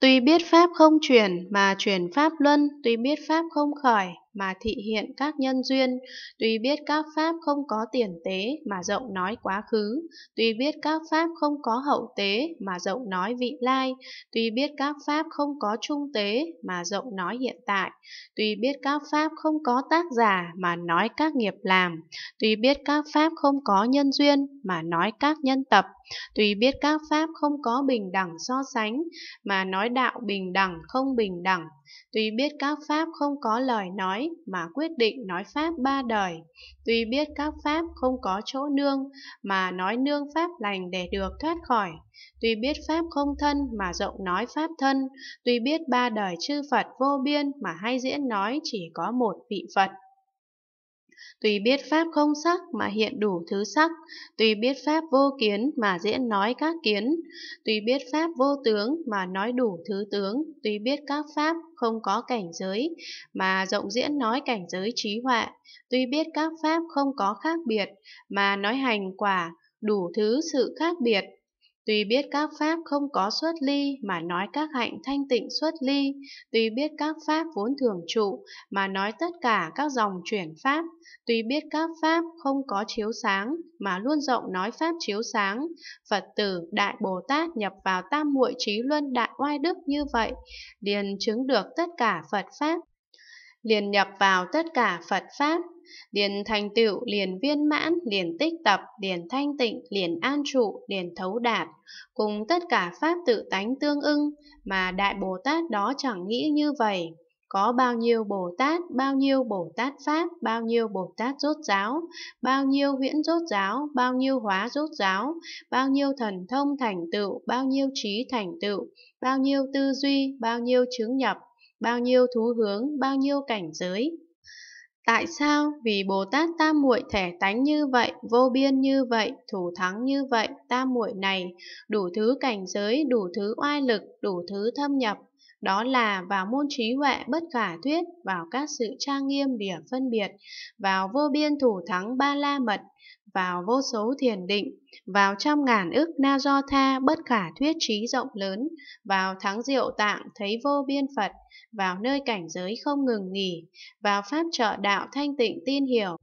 Tuy biết pháp không chuyển mà chuyển pháp luân, tuy biết pháp không khởi mà thị hiện các nhân duyên, tuy biết các pháp không có tiền tế mà rộng nói quá khứ, tuy biết các pháp không có hậu tế mà rộng nói vị lai, tuy biết các pháp không có trung tế mà rộng nói hiện tại, tuy biết các pháp không có tác giả mà nói các nghiệp làm, tuy biết các pháp không có nhân duyên mà nói các nhân tập, tùy biết các pháp không có bình đẳng so sánh, mà nói đạo bình đẳng không bình đẳng. tùy biết các pháp không có lời nói, mà quyết định nói pháp ba đời. tùy biết các pháp không có chỗ nương, mà nói nương pháp lành để được thoát khỏi. tùy biết pháp không thân mà rộng nói pháp thân, tùy biết ba đời chư Phật vô biên mà hay diễn nói chỉ có một vị Phật tùy biết pháp không sắc mà hiện đủ thứ sắc, tùy biết pháp vô kiến mà diễn nói các kiến, tùy biết pháp vô tướng mà nói đủ thứ tướng, tùy biết các pháp không có cảnh giới mà rộng diễn nói cảnh giới trí họa, tuy biết các pháp không có khác biệt mà nói hành quả đủ thứ sự khác biệt Tuy biết các pháp không có xuất ly mà nói các hạnh thanh tịnh xuất ly, tuy biết các pháp vốn thường trụ mà nói tất cả các dòng chuyển pháp, tuy biết các pháp không có chiếu sáng mà luôn rộng nói pháp chiếu sáng, Phật tử Đại Bồ Tát nhập vào tam muội trí luân đại oai đức như vậy, liền chứng được tất cả Phật pháp liền nhập vào tất cả Phật Pháp, liền thành tựu, liền viên mãn, liền tích tập, liền thanh tịnh, liền an trụ, liền thấu đạt, cùng tất cả Pháp tự tánh tương ưng, mà Đại Bồ Tát đó chẳng nghĩ như vậy. Có bao nhiêu Bồ Tát, bao nhiêu Bồ Tát Pháp, bao nhiêu Bồ Tát rốt giáo, bao nhiêu huyễn rốt giáo, bao nhiêu hóa rốt giáo, bao nhiêu thần thông thành tựu, bao nhiêu trí thành tựu, bao nhiêu tư duy, bao nhiêu chứng nhập, bao nhiêu thú hướng, bao nhiêu cảnh giới. Tại sao? Vì Bồ Tát Tam Muội thể tánh như vậy, vô biên như vậy, thủ thắng như vậy, Tam Muội này, đủ thứ cảnh giới, đủ thứ oai lực, đủ thứ thâm nhập, đó là vào môn trí huệ bất khả thuyết, vào các sự trang nghiêm địa phân biệt, vào vô biên thủ thắng ba la mật, vào vô số thiền định, vào trăm ngàn ức na do tha bất khả thuyết trí rộng lớn, vào thắng diệu tạng thấy vô biên Phật, vào nơi cảnh giới không ngừng nghỉ, vào pháp trợ đạo thanh tịnh tin hiểu,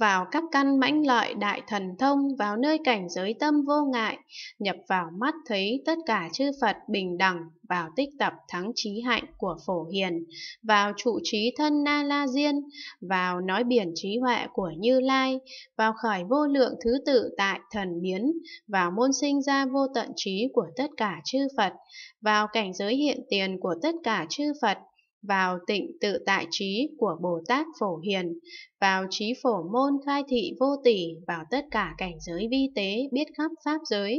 vào các căn mãnh lợi đại thần thông vào nơi cảnh giới tâm vô ngại, nhập vào mắt thấy tất cả chư Phật bình đẳng, vào tích tập thắng trí hạnh của phổ hiền, vào trụ trí thân Na La Diên, vào nói biển trí huệ của Như Lai, vào khởi vô lượng thứ tự tại thần biến, vào môn sinh ra vô tận trí của tất cả chư Phật, vào cảnh giới hiện tiền của tất cả chư Phật, vào tịnh tự tại trí của Bồ Tát Phổ Hiền, vào trí phổ môn khai thị vô tỷ, vào tất cả cảnh giới vi tế biết khắp pháp giới,